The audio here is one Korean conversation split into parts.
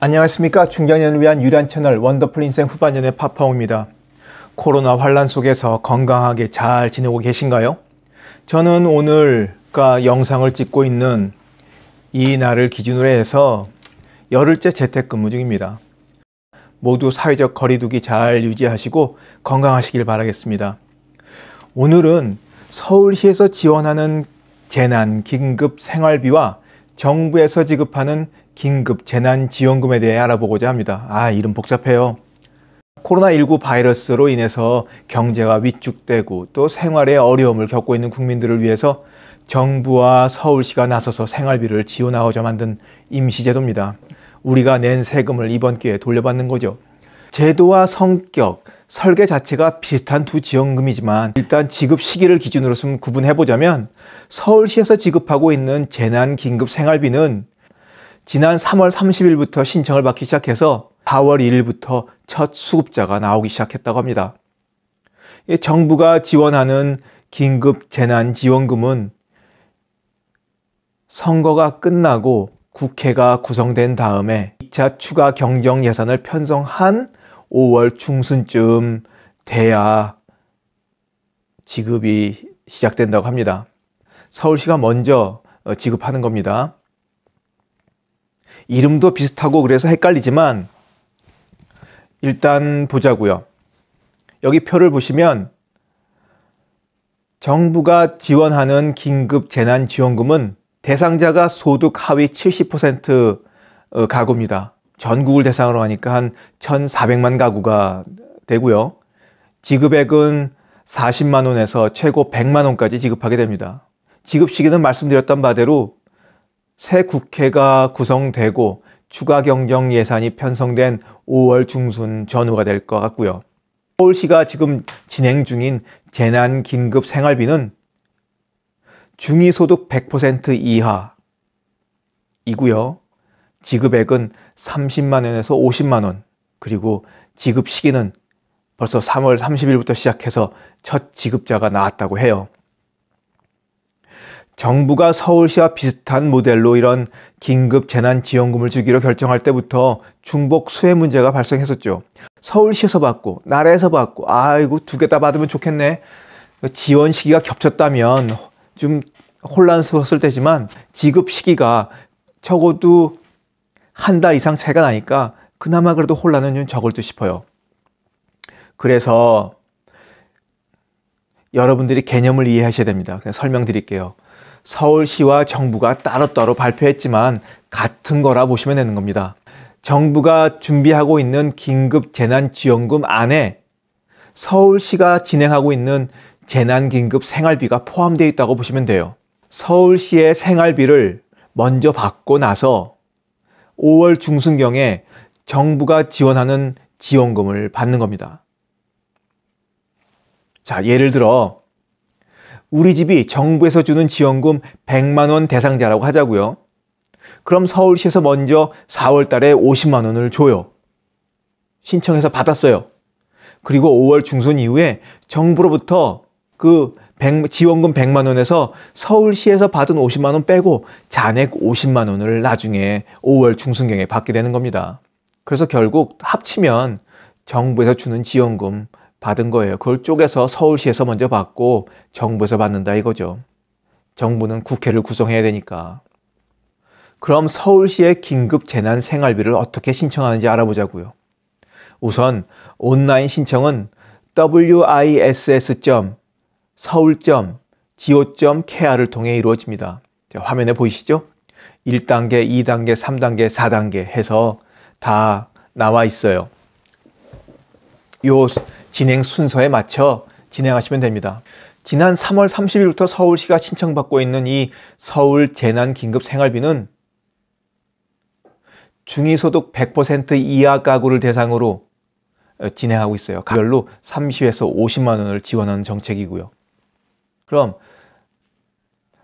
안녕하십니까. 중견년을 위한 유한 채널 원더풀 인생 후반년의 파파홍입니다. 코로나 환란 속에서 건강하게 잘 지내고 계신가요? 저는 오늘가 영상을 찍고 있는 이 날을 기준으로 해서 열흘째 재택근무 중입니다. 모두 사회적 거리두기 잘 유지하시고 건강하시길 바라겠습니다. 오늘은 서울시에서 지원하는 재난 긴급 생활비와 정부에서 지급하는 긴급 재난지원금에 대해 알아보고자 합니다. 아, 이름 복잡해요. 코로나19 바이러스로 인해서 경제가 위축되고 또 생활에 어려움을 겪고 있는 국민들을 위해서 정부와 서울시가 나서서 생활비를 지원하고자 만든 임시제도입니다. 우리가 낸 세금을 이번 기회에 돌려받는 거죠. 제도와 성격, 설계 자체가 비슷한 두 지원금이지만 일단 지급 시기를 기준으로 좀 구분해 보자면 서울시에서 지급하고 있는 재난 긴급 생활비는 지난 3월 30일부터 신청을 받기 시작해서 4월 1일부터 첫 수급자가 나오기 시작했다고 합니다. 정부가 지원하는 긴급 재난 지원금은 선거가 끝나고 국회가 구성된 다음에 2차 추가 경정 예산을 편성한 5월 중순쯤 돼야 지급이 시작된다고 합니다. 서울시가 먼저 어, 지급하는 겁니다. 이름도 비슷하고 그래서 헷갈리지만 일단 보자고요. 여기 표를 보시면 정부가 지원하는 긴급 재난 지원금은 대상자가 소득 하위 70% 어, 가구입니다. 전국을 대상으로 하니까 한 1,400만 가구가 되고요. 지급액은 40만 원에서 최고 100만 원까지 지급하게 됩니다. 지급 시기는 말씀드렸던 바대로 새 국회가 구성되고 추가 경정 예산이 편성된 5월 중순 전후가 될 것 같고요. 서울시가 지금 진행 중인 재난 긴급 생활비는 중위소득 100% 이하이고요. 지급액은 30만 원에서 50만 원. 그리고 지급 시기는 벌써 3월 30일부터 시작해서 첫 지급자가 나왔다고 해요. 정부가 서울시와 비슷한 모델로 이런 긴급 재난지원금을 주기로 결정할 때부터 중복 수혜 문제가 발생했었죠. 서울시에서 받고 나라에서 받고 아이고 두 개 다 받으면 좋겠네. 지원 시기가 겹쳤다면 좀 혼란스러웠을 때지만 지급 시기가 적어도 한 달 이상 차이가 나니까 그나마 그래도 혼란은 좀 적을 듯 싶어요. 그래서 여러분들이 개념을 이해하셔야 됩니다. 그냥 설명드릴게요. 서울시와 정부가 따로따로 발표했지만 같은 거라 보시면 되는 겁니다. 정부가 준비하고 있는 긴급 재난지원금 안에 서울시가 진행하고 있는 재난긴급 생활비가 포함되어 있다고 보시면 돼요. 서울시의 생활비를 먼저 받고 나서 5월 중순경에 정부가 지원하는 지원금을 받는 겁니다. 자, 예를 들어 우리 집이 정부에서 주는 지원금 100만 원 대상자라고 하자고요. 그럼 서울시에서 먼저 4월 달에 50만 원을 줘요. 신청해서 받았어요. 그리고 5월 중순 이후에 정부로부터 그 100, 지원금 100만 원에서 서울시에서 받은 50만 원 빼고 잔액 50만 원을 나중에 5월 중순경에 받게 되는 겁니다. 그래서 결국 합치면 정부에서 주는 지원금 받은 거예요. 그걸 쪼개서 서울시에서 먼저 받고 정부에서 받는다 이거죠. 정부는 국회를 구성해야 되니까. 그럼 서울시의 긴급 재난 생활비를 어떻게 신청하는지 알아보자고요. 우선 온라인 신청은 wiss.seoul.go.kr을 통해 이루어집니다. 화면에 보이시죠? 1단계, 2단계, 3단계, 4단계 해서 다 나와 있어요. 요 진행 순서에 맞춰 진행하시면 됩니다. 지난 3월 30일부터 서울시가 신청받고 있는 이 서울 재난 긴급 생활비는 중위소득 100% 이하 가구를 대상으로 어, 진행하고 있어요. 가별로 30에서 50만 원을 지원하는 정책이고요. 그럼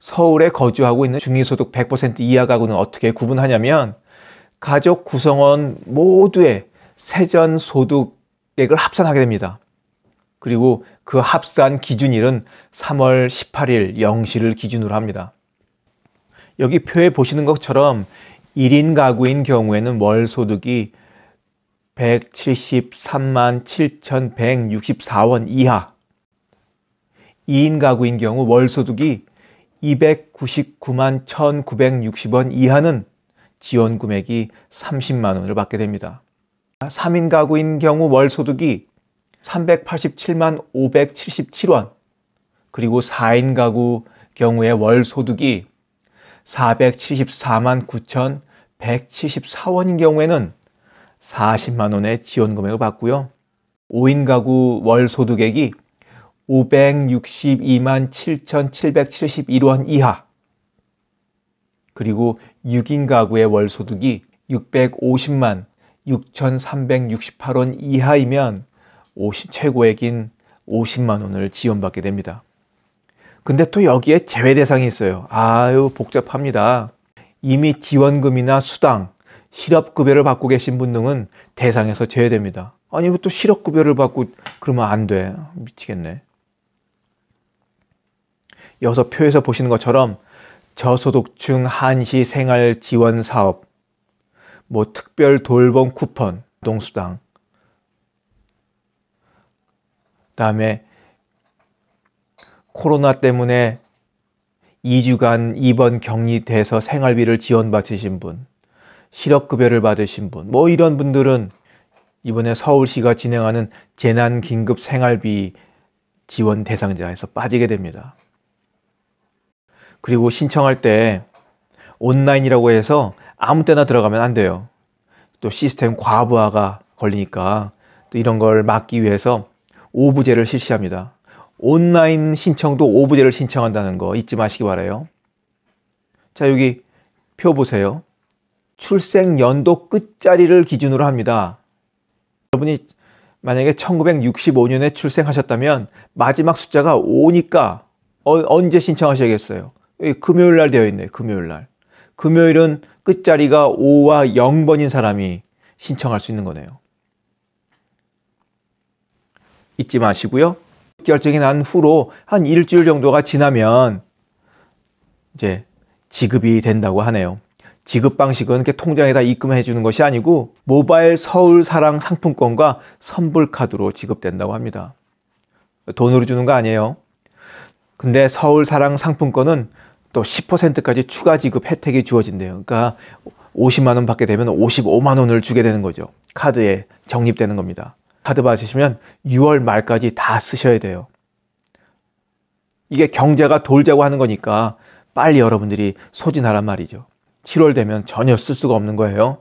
서울에 거주하고 있는 중위소득 100% 이하 가구는 어떻게 구분하냐면 가족 구성원 모두의 세전 소득 액을 합산하게 됩니다. 그리고 그 합산 기준일은 3월 18일 0시를 기준으로 합니다. 여기 표에 보시는 것처럼 1인 가구인 경우에는 월 소득이 173만 7,164원 이하. 2인 가구인 경우 월 소득이 299만 1,960원 이하는 지원 금액이 30만 원을 받게 됩니다. 3인 가구인 경우 월 소득이 387만 577원, 그리고 4인 가구 경우의 월 소득이 474만 9,174원인 경우에는 40만 원의 지원 금액을 받고요. 5인 가구 월 소득액이 562만 7,771원 이하, 그리고 6인 가구의 월 소득이 650만 6,368원 이하이면 50, 최고액인 50만 원을 지원받게 됩니다. 근데 또 여기에 제외 대상이 있어요. 아유, 복잡합니다. 이미 지원금이나 수당, 실업급여를 받고 계신 분 등은 대상에서 제외됩니다. 아니, 또 실업급여를 받고 그러면 안 돼. 미치겠네. 여기서 표에서 보시는 것처럼 저소득층 한시 생활 지원 사업, 뭐 특별 돌봄 쿠폰 동수당 그다음에 코로나 때문에 2주간 입원 격리돼서 생활비를 지원받으신 분, 실업급여를 받으신 분, 뭐 이런 분들은 이번에 서울시가 진행하는 재난 긴급 생활비 지원 대상자에서 빠지게 됩니다. 그리고 신청할 때 온라인이라고 해서 아무 때나 들어가면 안 돼요. 또 시스템 과부하가 걸리니까 또 이런 걸 막기 위해서 오부제를 실시합니다. 온라인 신청도 오부제를 신청한다는 거 잊지 마시기 바래요. 자, 여기 표 보세요. 출생 연도 끝자리를 기준으로 합니다. 여러분이 만약에 1965년에 출생하셨다면 마지막 숫자가 5니까 어, 언제 신청하셔야겠어요? 금요일 날 되어 있네요. 금요일 날. 금요일은 끝자리가 5와 0번인 사람이 신청할 수 있는 거네요. 잊지 마시고요. 결정이 난 후로 한 일주일 정도가 지나면 이제 지급이 된다고 하네요. 지급 방식은 이렇게 통장에다 입금해 주는 것이 아니고 모바일 서울 사랑 상품권과 선불 카드로 지급된다고 합니다. 돈으로 주는 거 아니에요. 근데 서울 사랑 상품권은 또 10%까지 추가 지급 혜택이 주어진대요. 그러니까 50만 원 받게 되면 55만 원을 주게 되는 거죠. 카드에 적립되는 겁니다. 카드 받으시면 6월 말까지 다 쓰셔야 돼요. 이게 경제가 돌자고 하는 거니까 빨리 여러분들이 소진하란 말이죠. 7월 되면 전혀 쓸 수가 없는 거예요.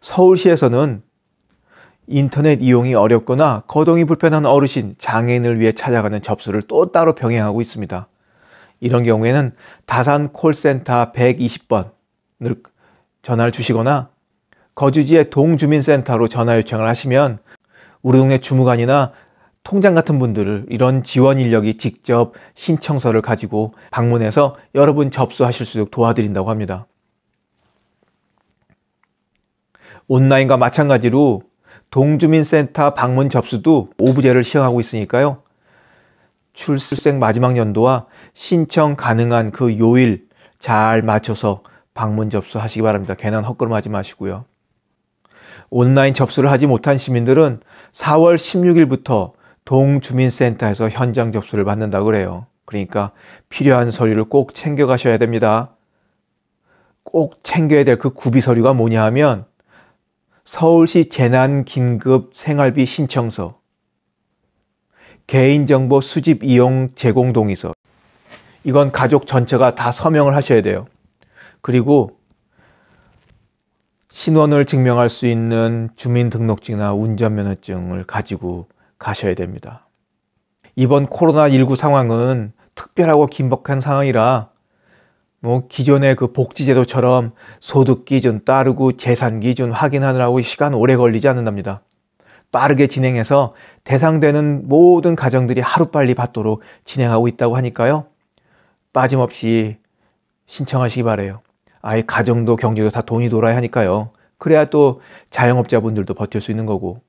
서울시에서는 인터넷 이용이 어렵거나 거동이 불편한 어르신, 장애인을 위해 찾아가는 접수를 또 따로 병행하고 있습니다. 이런 경우에는 다산 콜센터 120번을 전화를 주시거나 거주지의 동주민센터로 전화 요청을 하시면 우리 동네 주무관이나 통장 같은 분들을 이런 지원 인력이 직접 신청서를 가지고 방문해서 여러분 접수하실 수 있도록 도와드린다고 합니다. 온라인과 마찬가지로 동주민센터 방문 접수도 오브제를 시행하고 있으니까요. 출생 마지막 연도와 신청 가능한 그 요일 잘 맞춰서 방문 접수하시기 바랍니다. 괜한 헛걸음하지 마시고요. 온라인 접수를 하지 못한 시민들은 4월 16일부터 동주민센터에서 현장 접수를 받는다고 그래요. 그러니까 필요한 서류를 꼭 챙겨가셔야 됩니다. 꼭 챙겨야 될 그 구비 서류가 뭐냐 하면 서울시 재난긴급생활비 신청서, 개인정보 수집 이용 제공 동의서. 이건 가족 전체가 다 서명을 하셔야 돼요. 그리고 신원을 증명할 수 있는 주민등록증이나 운전면허증을 가지고 가셔야 됩니다. 이번 코로나19 상황은 특별하고 긴박한 상황이라 뭐 기존의 그 복지제도처럼 소득 기준 따르고 재산 기준 확인하느라고 시간 오래 걸리지 않는답니다. 빠르게 진행해서 대상되는 모든 가정들이 하루빨리 받도록 진행하고 있다고 하니까요. 빠짐없이 신청하시기 바래요. 아예 가정도 경제도 다 돈이 돌아야 하니까요. 그래야 또 자영업자분들도 버틸 수 있는 거고.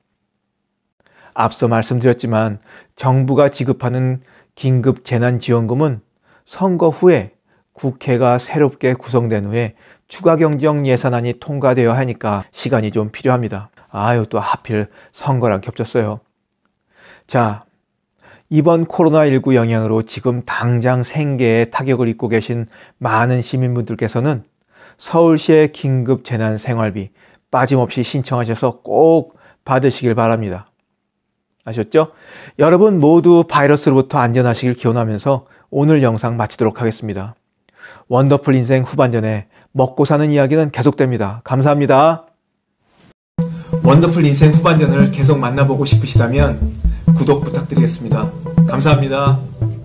앞서 말씀드렸지만 정부가 지급하는 긴급 재난지원금은 선거 후에 국회가 새롭게 구성된 후에 추가 경정 예산안이 통과되어야 하니까 시간이 좀 필요합니다. 아유, 또 하필 선거랑 겹쳤어요. 자, 이번 코로나19 영향으로 지금 당장 생계에 타격을 입고 계신 많은 시민분들께서는 서울시의 긴급 재난 생활비 빠짐없이 신청하셔서 꼭 받으시길 바랍니다. 아셨죠? 여러분 모두 바이러스로부터 안전하시길 기원하면서 오늘 영상 마치도록 하겠습니다. 원더풀 인생 후반전에 먹고 사는 이야기는 계속됩니다. 감사합니다. 원더풀 인생 후반전을 계속 만나보고 싶으시다면 구독 부탁드리겠습니다. 감사합니다.